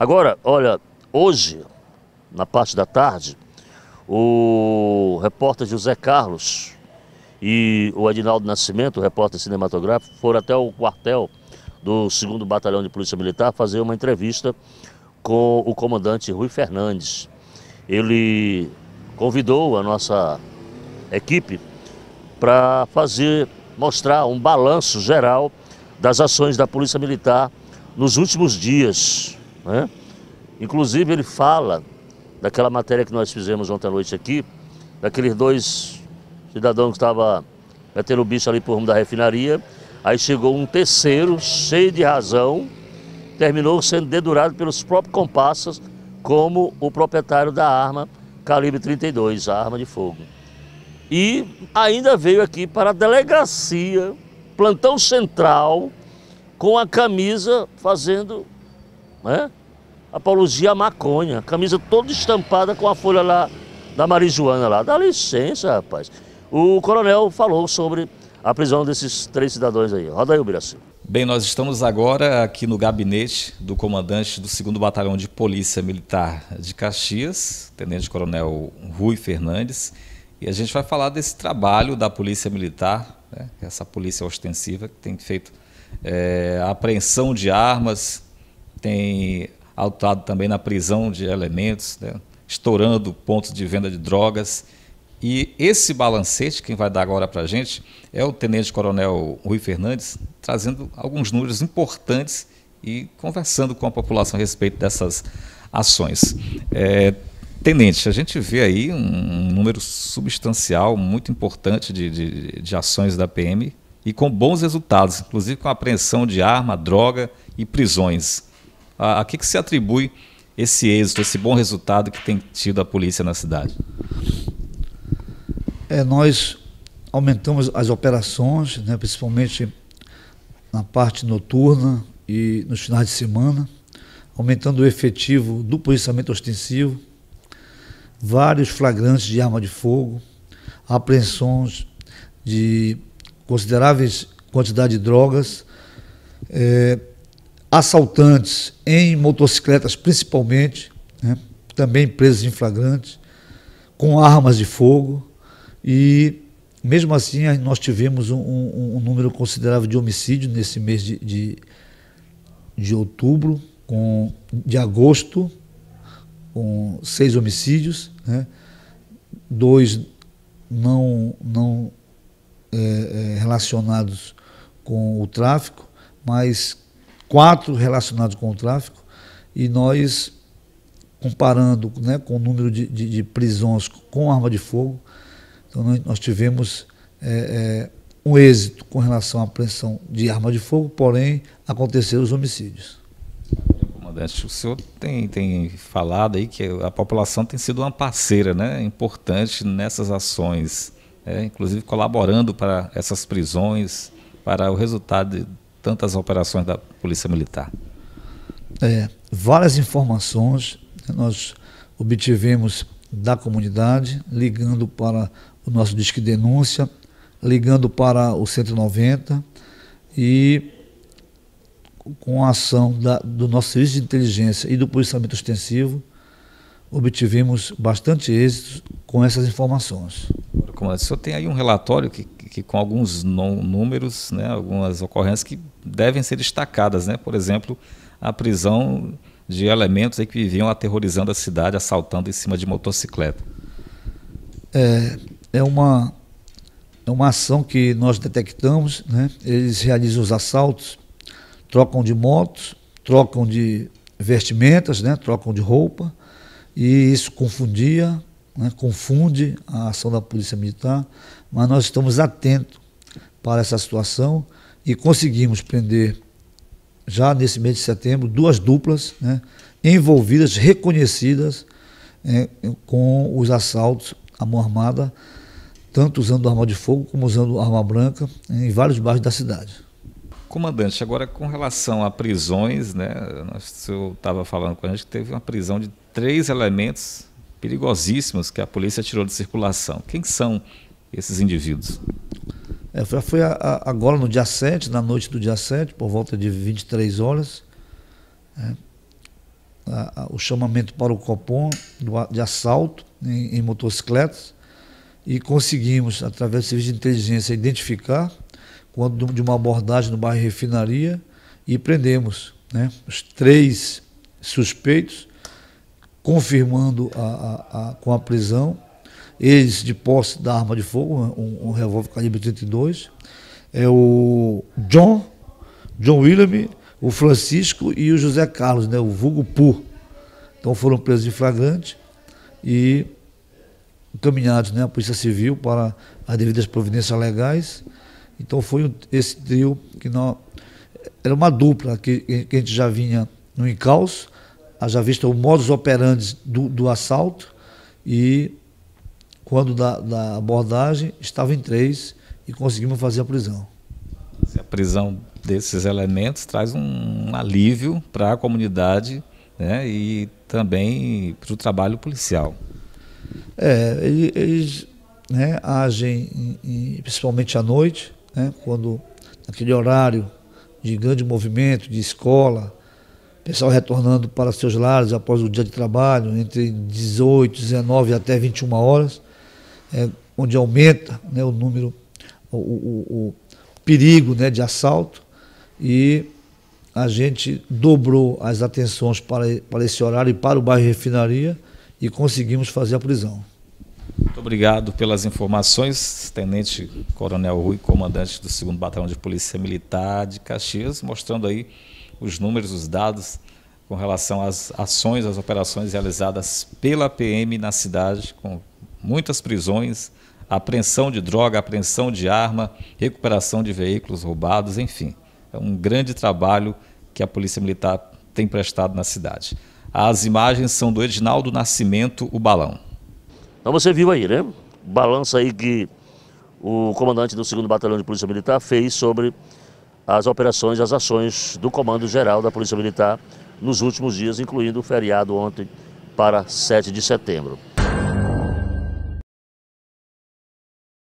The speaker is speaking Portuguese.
Agora, olha, hoje, na parte da tarde, o repórter José Carlos e o Edinaldo Nascimento, o repórter cinematográfico, foram até o quartel do 2 Batalhão de Polícia Militar fazer uma entrevista com o comandante Rui Fernandes. Ele convidou a nossa equipe para fazer, mostrar um balanço geral das ações da Polícia Militar nos últimos dias né? Inclusive, ele fala daquela matéria que nós fizemos ontem à noite aqui, daqueles dois cidadãos que estavam metendo o bicho ali por rumo da refinaria. Aí chegou um terceiro, cheio de razão, terminou sendo dedurado pelos próprios compassas como o proprietário da arma calibre 32, a arma de fogo. E ainda veio aqui para a delegacia, plantão central, com a camisa fazendo né, apologia à maconha. Camisa toda estampada com a folha lá da marijuana lá. Dá licença, rapaz. O coronel falou sobre a prisão desses três cidadãos aí. Roda aí brasil. Bem, nós estamos agora aqui no gabinete do comandante do 2 Batalhão de Polícia Militar de Caxias, Tenente-Coronel Rui Fernandes, e a gente vai falar desse trabalho da Polícia Militar, né, essa polícia ostensiva que tem feito é, apreensão de armas, tem autado também na prisão de elementos, né? estourando pontos de venda de drogas. E esse balancete, quem vai dar agora para a gente, é o tenente-coronel Rui Fernandes, trazendo alguns números importantes e conversando com a população a respeito dessas ações. É, tenente, a gente vê aí um número substancial, muito importante de, de, de ações da PM e com bons resultados, inclusive com apreensão de arma, droga e prisões a, a que, que se atribui esse êxito, esse bom resultado que tem tido a polícia na cidade? É, nós aumentamos as operações, né, principalmente na parte noturna e nos finais de semana, aumentando o efetivo do policiamento ostensivo, vários flagrantes de arma de fogo, apreensões de consideráveis quantidades de drogas, é, assaltantes em motocicletas, principalmente, né? também presos em flagrantes, com armas de fogo e mesmo assim nós tivemos um, um, um número considerável de homicídios nesse mês de, de, de outubro, com, de agosto, com seis homicídios, né? dois não, não é, é relacionados com o tráfico, mas quatro relacionados com o tráfico, e nós, comparando né, com o número de, de, de prisões com arma de fogo, então nós, nós tivemos é, é, um êxito com relação à apreensão de arma de fogo, porém aconteceram os homicídios. Comandante, o senhor tem, tem falado aí que a população tem sido uma parceira né, importante nessas ações, é, inclusive colaborando para essas prisões, para o resultado de, tantas operações da Polícia Militar? É, várias informações nós obtivemos da comunidade, ligando para o nosso disque denúncia, ligando para o 190 e com a ação da, do nosso serviço de inteligência e do policiamento extensivo, obtivemos bastante êxito com essas informações. Comandante, o senhor tem aí um relatório que que com alguns números, né, algumas ocorrências que devem ser destacadas, né? Por exemplo, a prisão de elementos que viviam aterrorizando a cidade, assaltando em cima de motocicleta. É, é uma é uma ação que nós detectamos, né? Eles realizam os assaltos, trocam de motos, trocam de vestimentas, né? Trocam de roupa e isso confundia né, confunde a ação da Polícia Militar, mas nós estamos atentos para essa situação e conseguimos prender, já nesse mês de setembro, duas duplas né, envolvidas, reconhecidas é, com os assaltos à mão armada, tanto usando arma de fogo como usando arma branca, né, em vários bairros da cidade. Comandante, agora com relação a prisões, né? O senhor estava falando com a gente que teve uma prisão de três elementos perigosíssimas que a polícia tirou de circulação. Quem são esses indivíduos? É, foi a, a, agora no dia 7, na noite do dia 7, por volta de 23 horas, é, a, o chamamento para o Copom do, de assalto em, em motocicletas e conseguimos, através do serviço de inteligência, identificar quando de uma abordagem no bairro Refinaria e prendemos né, os três suspeitos confirmando a, a, a, com a prisão, eles de posse da arma de fogo, um, um revólver calibre 32, é o John, John William, o Francisco e o José Carlos, né, o vulgo Pur. Então foram presos em flagrante e encaminhados né, à Polícia Civil para as devidas providências legais. Então foi esse trio que nós, era uma dupla que, que a gente já vinha no encalço, haja vista o modus operandi do, do assalto, e quando da, da, abordagem, estava em três e conseguimos fazer a prisão. A prisão desses elementos traz um alívio para a comunidade né, e também para o trabalho policial. É, eles né, agem em, principalmente à noite, né, quando naquele horário de grande movimento, de escola, pessoal retornando para seus lares após o dia de trabalho, entre 18, 19 até 21 horas, é, onde aumenta né, o número, o, o, o perigo né, de assalto, e a gente dobrou as atenções para, para esse horário e para o bairro Refinaria e conseguimos fazer a prisão. Muito obrigado pelas informações, Tenente Coronel Rui, comandante do 2 Batalhão de Polícia Militar de Caxias, mostrando aí os números, os dados com relação às ações, às operações realizadas pela PM na cidade, com muitas prisões, apreensão de droga, apreensão de arma, recuperação de veículos roubados, enfim. É um grande trabalho que a Polícia Militar tem prestado na cidade. As imagens são do Edinaldo Nascimento, o balão. Então você viu aí, né? Balança aí que o comandante do 2 Batalhão de Polícia Militar fez sobre as operações, as ações do Comando Geral da Polícia Militar nos últimos dias, incluindo o feriado ontem para 7 de setembro.